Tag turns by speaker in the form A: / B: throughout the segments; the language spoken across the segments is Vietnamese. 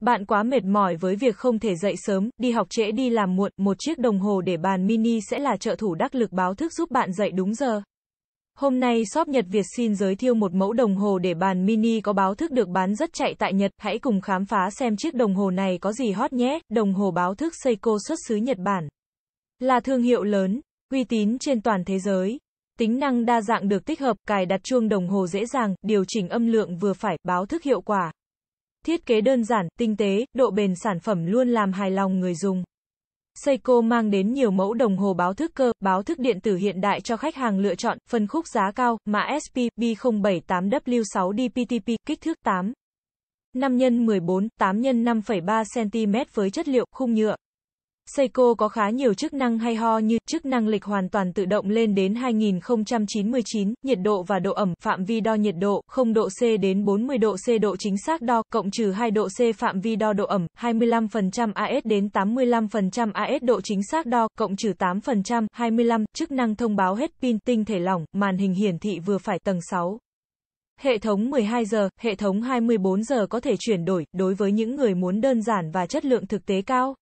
A: Bạn quá mệt mỏi với việc không thể dậy sớm, đi học trễ đi làm muộn, một chiếc đồng hồ để bàn mini sẽ là trợ thủ đắc lực báo thức giúp bạn dậy đúng giờ. Hôm nay shop Nhật Việt xin giới thiệu một mẫu đồng hồ để bàn mini có báo thức được bán rất chạy tại Nhật, hãy cùng khám phá xem chiếc đồng hồ này có gì hot nhé. Đồng hồ báo thức Seiko xuất xứ Nhật Bản là thương hiệu lớn, uy tín trên toàn thế giới. Tính năng đa dạng được tích hợp, cài đặt chuông đồng hồ dễ dàng, điều chỉnh âm lượng vừa phải, báo thức hiệu quả. Thiết kế đơn giản, tinh tế, độ bền sản phẩm luôn làm hài lòng người dùng. Seiko mang đến nhiều mẫu đồng hồ báo thức cơ, báo thức điện tử hiện đại cho khách hàng lựa chọn, phân khúc giá cao, mã SPB 078 w 6 dptp kích thước 8. 5 x 14, 8 x 5,3 cm với chất liệu khung nhựa. Seiko có khá nhiều chức năng hay ho như chức năng lịch hoàn toàn tự động lên đến 2099, nhiệt độ và độ ẩm, phạm vi đo nhiệt độ, 0 độ C đến 40 độ C độ chính xác đo, cộng trừ 2 độ C phạm vi đo độ ẩm, 25% AS đến 85% AS độ chính xác đo, cộng trừ 8%, 25, chức năng thông báo hết pin tinh thể lỏng, màn hình hiển thị vừa phải tầng 6. Hệ thống 12 giờ, hệ thống 24 giờ có thể chuyển đổi, đối với những người muốn đơn giản và chất lượng thực tế cao.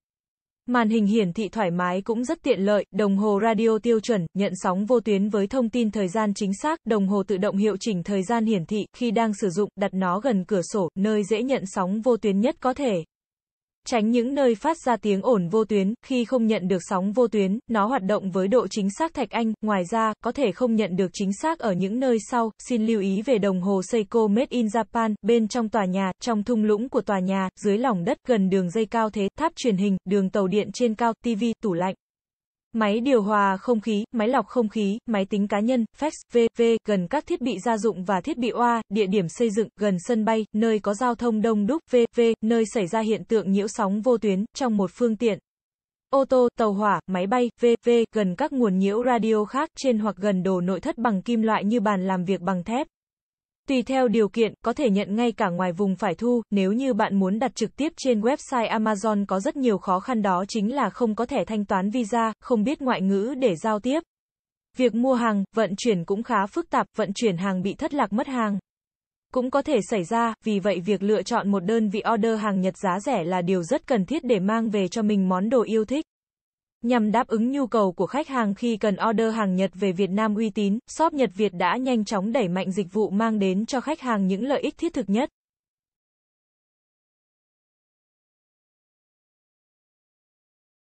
A: Màn hình hiển thị thoải mái cũng rất tiện lợi, đồng hồ radio tiêu chuẩn, nhận sóng vô tuyến với thông tin thời gian chính xác, đồng hồ tự động hiệu chỉnh thời gian hiển thị, khi đang sử dụng, đặt nó gần cửa sổ, nơi dễ nhận sóng vô tuyến nhất có thể tránh những nơi phát ra tiếng ổn vô tuyến, khi không nhận được sóng vô tuyến, nó hoạt động với độ chính xác thạch anh, ngoài ra, có thể không nhận được chính xác ở những nơi sau, xin lưu ý về đồng hồ Seiko Made in Japan, bên trong tòa nhà, trong thung lũng của tòa nhà, dưới lòng đất, gần đường dây cao thế, tháp truyền hình, đường tàu điện trên cao, TV, tủ lạnh. Máy điều hòa không khí, máy lọc không khí, máy tính cá nhân, fax, VV, gần các thiết bị gia dụng và thiết bị oa, địa điểm xây dựng, gần sân bay, nơi có giao thông đông đúc, VV, nơi xảy ra hiện tượng nhiễu sóng vô tuyến, trong một phương tiện. Ô tô, tàu hỏa, máy bay, VV, gần các nguồn nhiễu radio khác, trên hoặc gần đồ nội thất bằng kim loại như bàn làm việc bằng thép. Tùy theo điều kiện, có thể nhận ngay cả ngoài vùng phải thu, nếu như bạn muốn đặt trực tiếp trên website Amazon có rất nhiều khó khăn đó chính là không có thẻ thanh toán visa, không biết ngoại ngữ để giao tiếp. Việc mua hàng, vận chuyển cũng khá phức tạp, vận chuyển hàng bị thất lạc mất hàng. Cũng có thể xảy ra, vì vậy việc lựa chọn một đơn vị order hàng Nhật giá rẻ là điều rất cần thiết để mang về cho mình món đồ yêu thích. Nhằm đáp ứng nhu cầu của khách hàng khi cần order hàng Nhật về Việt Nam uy tín, shop Nhật Việt đã nhanh chóng đẩy mạnh dịch vụ mang đến cho khách hàng những lợi ích thiết thực nhất.